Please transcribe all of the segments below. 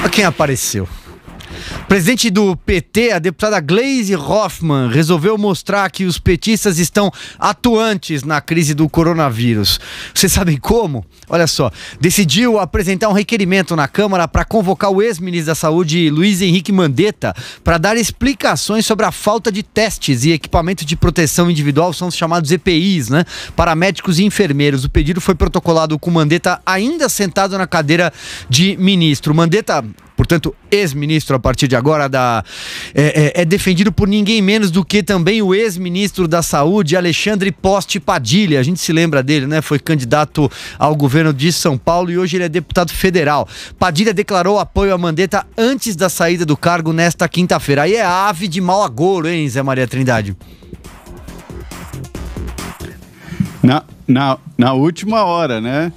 Olha quem apareceu. Presidente do PT, a deputada Gleise Hoffmann, resolveu mostrar que os petistas estão atuantes na crise do coronavírus. Vocês sabem como? Olha só, decidiu apresentar um requerimento na Câmara para convocar o ex-ministro da Saúde, Luiz Henrique Mandetta, para dar explicações sobre a falta de testes e equipamento de proteção individual, são os chamados EPIs, né? Para médicos e enfermeiros. O pedido foi protocolado com Mandetta ainda sentado na cadeira de ministro. Mandetta portanto, ex-ministro a partir de agora da, é, é, é, defendido por ninguém menos do que também o ex-ministro da Saúde, Alexandre Poste Padilha. A gente se lembra dele, né? Foi candidato ao governo de São Paulo e hoje ele é deputado federal. Padilha declarou apoio a Mandetta antes da saída do cargo nesta quinta-feira. Aí é ave de mau agouro, hein, Zé Maria Trindade? Na, na, na última hora, né?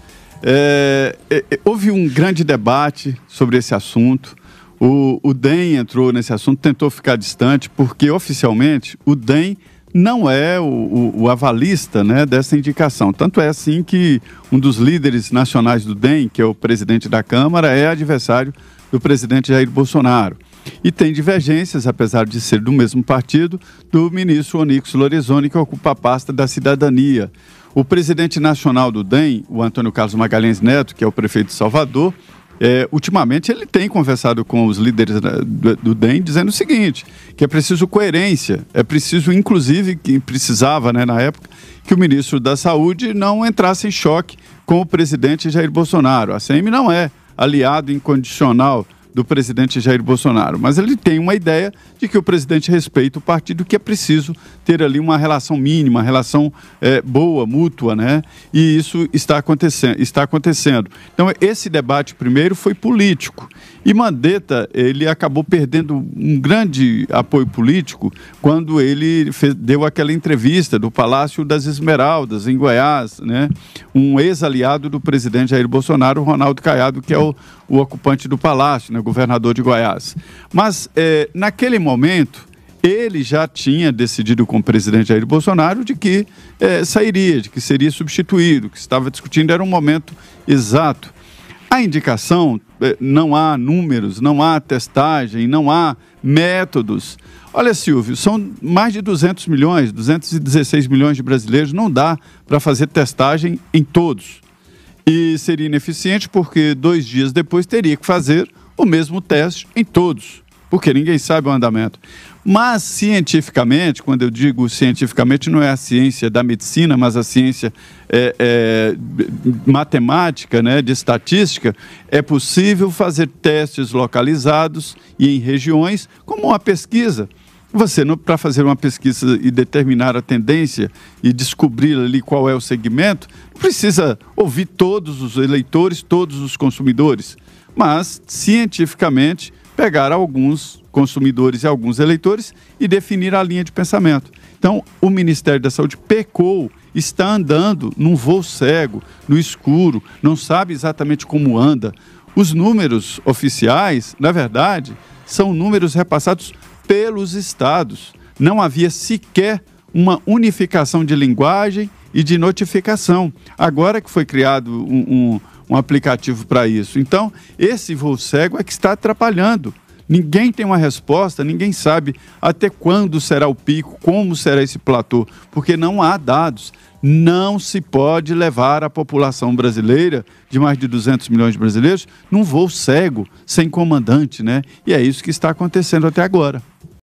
É, é, é, houve um grande debate sobre esse assunto. O, o DEM entrou nesse assunto, tentou ficar distante, porque oficialmente o DEM não é o, o, o, avalista né, dessa indicação. Tanto é assim que um dos líderes nacionais do DEM, que é o presidente da Câmara, é adversário do presidente Jair Bolsonaro. E tem divergências, apesar de ser do mesmo partido, do ministro Onix Lorenzoni, que ocupa a pasta da cidadania. O presidente nacional do DEM, o Antônio Carlos Magalhães Neto, que é o prefeito de Salvador, é, ultimamente ele tem conversado com os líderes do, DEM dizendo o seguinte, que é preciso coerência, é preciso, inclusive, que precisava né, na época, que o ministro da Saúde não entrasse em choque com o presidente Jair Bolsonaro. A CM não é aliado incondicional do presidente Jair Bolsonaro, mas ele tem uma ideia de que o presidente respeita o partido, que é preciso ter ali uma relação mínima, uma relação é, boa, mútua, né? E isso está acontecendo, está acontecendo. Então, esse debate primeiro foi político e Mandetta, ele acabou perdendo um grande apoio político quando ele fez, deu aquela entrevista do Palácio das Esmeraldas, em Goiás, né? Um ex-aliado do presidente Jair Bolsonaro, Ronaldo Caiado, que é o, o ocupante do palácio, né? governador de Goiás. Mas, é, naquele momento, ele já tinha decidido com o presidente Jair Bolsonaro de que é, sairia, de que seria substituído, que estava discutindo, era um momento exato. A indicação é, não há números, não há testagem, não há métodos. Olha, Silvio, são mais de 200 milhões, 216 milhões de brasileiros, não dá para fazer testagem em todos. E seria ineficiente porque dois dias depois teria que fazer o mesmo teste em todos porque ninguém sabe o andamento. Mas, cientificamente, quando eu digo cientificamente, não é a ciência da medicina, mas a ciência é, é, matemática, né, de estatística, é possível fazer testes localizados e em regiões, como uma pesquisa. Você, para fazer uma pesquisa e determinar a tendência e descobrir ali qual é o segmento, precisa ouvir todos os eleitores, todos os consumidores. Mas, cientificamente, pegar alguns consumidores e alguns eleitores e definir a linha de pensamento. Então, o Ministério da Saúde pecou, está andando num voo cego, no escuro, não sabe exatamente como anda. Os números oficiais, na verdade, são números repassados pelos estados. Não havia sequer uma unificação de linguagem e de notificação. Agora que foi criado um, um, um aplicativo para isso. Então, esse voo cego é que está atrapalhando. Ninguém tem uma resposta, ninguém sabe até quando será o pico, como será esse platô, porque não há dados. Não se pode levar a população brasileira, de mais de 200 milhões de brasileiros, num voo cego, sem comandante, né? E é isso que está acontecendo até agora.